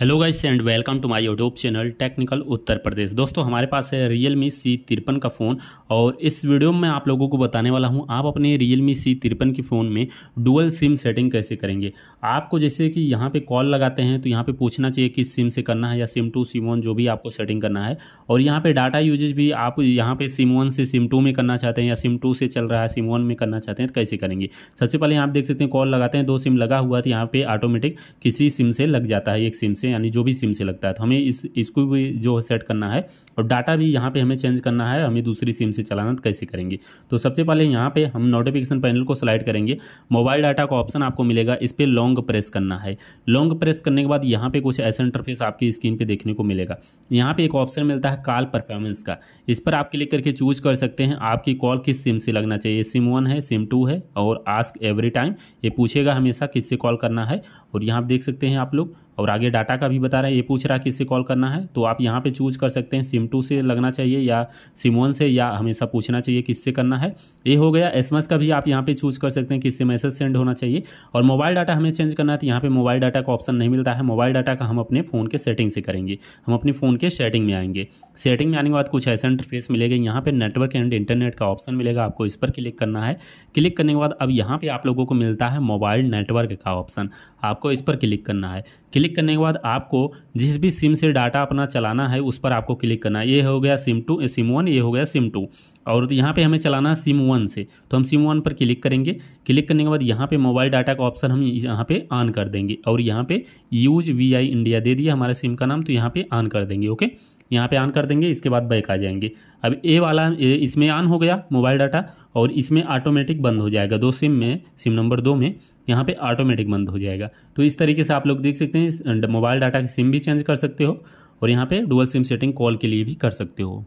hello guys and welcome to my YouTube channel technical Uttar Pradesh दोस्तों हमारे पास है रियल मी सी तिरपन का फ़ोन और इस वीडियो में आप लोगों को बताने वाला हूं आप अपने रियल मी सी तिरपन के फ़ोन में डुअल सिम सेटिंग कैसे करेंगे आपको जैसे कि यहां पे कॉल लगाते हैं तो यहां पे पूछना चाहिए किस सिम से करना है या सिम टू सिम वन जो भी आपको सेटिंग करना है और यहाँ पर डाटा यूजेज भी आप यहाँ पर सिम वन से सिम टू में करना चाहते हैं या सिम टू से चल रहा है सिम वन में करना चाहते हैं तो कैसे करेंगे सबसे पहले आप देख सकते हैं कॉल लगाते हैं दो सिम लगा हुआ तो यहाँ पर ऑटोमेटिक किसी सिम से लग जाता है एक सिम से से यानी जो भी सिम से लगता है तो हमें इस इसको भी जो है सेट करना है और डाटा भी यहाँ पे हमें चेंज करना है हमें दूसरी सिम से चलाना तो कैसे करेंगे तो सबसे पहले यहाँ पे हम नोटिफिकेशन पैनल को स्लाइड करेंगे मोबाइल डाटा का ऑप्शन आपको मिलेगा इस पर लॉन्ग प्रेस करना है लॉन्ग प्रेस करने के बाद यहाँ पे कुछ ऐसा इंटरफेस आपकी स्क्रीन पर देखने को मिलेगा यहाँ पर एक ऑप्शन मिलता है कॉल परफॉर्मेंस का इस पर आप क्लिक करके चूज कर सकते हैं आपकी कॉल किस सिम से लगना चाहिए सिम वन है सिम टू है और आस्क एवरी टाइम ये पूछेगा हमेशा किससे कॉल करना है और यहाँ आप देख सकते हैं आप लोग और आगे डाटा का भी बता रहा है ये पूछ रहा है किससे कॉल करना है तो आप यहाँ पे चूज कर सकते हैं सिम टू से लगना चाहिए या सिम वन से या हमेशा पूछना चाहिए किससे करना है ये हो गया एस का भी आप यहाँ पे चूज कर सकते हैं किससे मैसेज सेंड होना चाहिए और मोबाइल डाटा हमें चेंज करना है तो यहाँ पर मोबाइल डाटा का ऑप्शन नहीं मिलता है मोबाइल डाटा का हम अपने फ़ोन के सेटिंग से करेंगे हम अपने फ़ोन के सेटिंग में आएंगे सेटिंग में आने के बाद कुछ ऐसा इंटरफेस मिलेगा यहाँ पर नेटवर्क एंड इंटरनेट का ऑप्शन मिलेगा आपको इस पर क्लिक करना है क्लिक करने के बाद अब यहाँ पर आप लोगों को मिलता है मोबाइल नेटवर्क का ऑप्शन आपको इस पर क्लिक करना है क्लिक क्लिक करने के बाद आपको जिस भी सिम से डाटा अपना चलाना है उस पर आपको क्लिक करना है ये हो गया सिम टू सिम वन ये हो गया सिम टू और यहाँ पे हमें चलाना है सिम वन से तो हम सिम वन पर क्लिक करेंगे क्लिक करने के बाद यहाँ पे मोबाइल डाटा का ऑप्शन हम यहाँ पे ऑन कर देंगे और यहाँ पे यूज वी आई इंडिया दे दिया हमारे सिम का नाम तो यहाँ पे ऑन कर देंगे ओके यहाँ पे ऑन कर देंगे इसके बाद बैक आ जाएंगे अब ए वाला ए, इसमें ऑन हो गया मोबाइल डाटा और इसमें ऑटोमेटिक बंद हो जाएगा दो सिम में सिम नंबर दो में यहाँ पे ऑटोमेटिक बंद हो जाएगा तो इस तरीके से आप लोग देख सकते हैं मोबाइल डाटा की सिम भी चेंज कर सकते हो और यहाँ पे डुअल सिम सेटिंग कॉल के लिए भी कर सकते हो